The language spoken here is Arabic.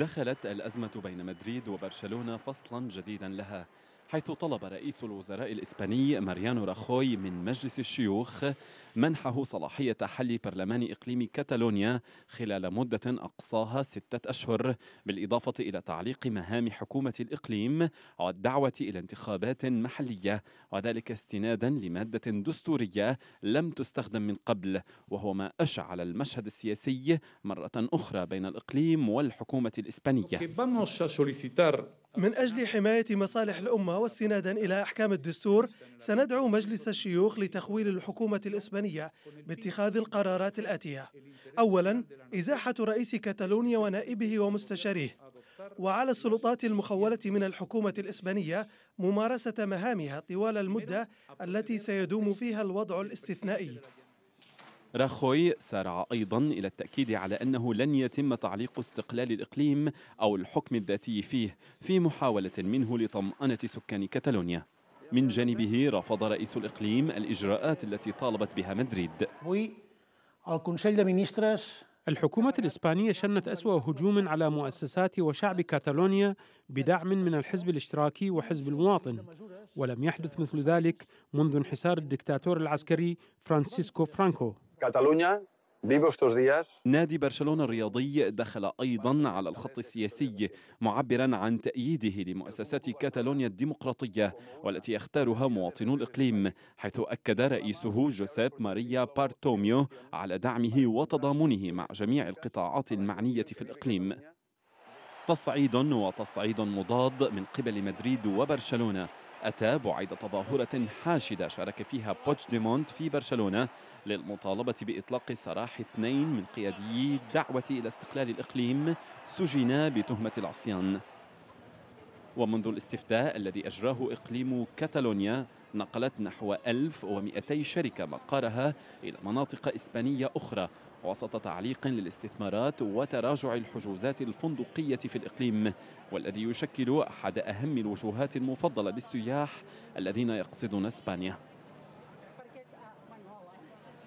دخلت الأزمة بين مدريد وبرشلونة فصلا جديدا لها حيث طلب رئيس الوزراء الإسباني ماريانو راخوي من مجلس الشيوخ منحه صلاحية حل برلمان إقليم كاتالونيا خلال مدة أقصاها ستة أشهر بالإضافة إلى تعليق مهام حكومة الإقليم والدعوة إلى انتخابات محلية وذلك استنادا لمادة دستورية لم تستخدم من قبل وهو ما أشعل المشهد السياسي مرة أخرى بين الإقليم والحكومة الإسبانية من أجل حماية مصالح الأمة واستنادا إلى أحكام الدستور سندعو مجلس الشيوخ لتخويل الحكومة الإسبانية باتخاذ القرارات الآتية أولا إزاحة رئيس كتالونيا ونائبه ومستشاريه وعلى السلطات المخولة من الحكومة الإسبانية ممارسة مهامها طوال المدة التي سيدوم فيها الوضع الاستثنائي راخوي سارع أيضا إلى التأكيد على أنه لن يتم تعليق استقلال الإقليم أو الحكم الذاتي فيه في محاولة منه لطمأنة سكان كتالونيا من جانبه رفض رئيس الإقليم الإجراءات التي طالبت بها مدريد الحكومة الإسبانية شنت أسوأ هجوم على مؤسسات وشعب كاتالونيا بدعم من الحزب الاشتراكي وحزب المواطن ولم يحدث مثل ذلك منذ انحسار الدكتاتور العسكري فرانسيسكو فرانكو كاتالونيا نادي برشلونة الرياضي دخل أيضا على الخط السياسي معبرا عن تأييده لمؤسسات كاتالونيا الديمقراطية والتي يختارها مواطنو الإقليم حيث أكد رئيسه جوسيب ماريا بارتوميو على دعمه وتضامنه مع جميع القطاعات المعنية في الإقليم تصعيد وتصعيد مضاد من قبل مدريد وبرشلونة أتى بعيد تظاهرة حاشدة شارك فيها بوتش ديمونت في برشلونة للمطالبة بإطلاق سراح اثنين من قياديي الدعوة إلى استقلال الإقليم سجنا بتهمة العصيان ومنذ الاستفتاء الذي أجراه إقليم كاتالونيا نقلت نحو 1200 شركة مقارها إلى مناطق إسبانية أخرى وسط تعليق للاستثمارات وتراجع الحجوزات الفندقية في الإقليم والذي يشكل أحد أهم الوجهات المفضلة للسياح الذين يقصدون إسبانيا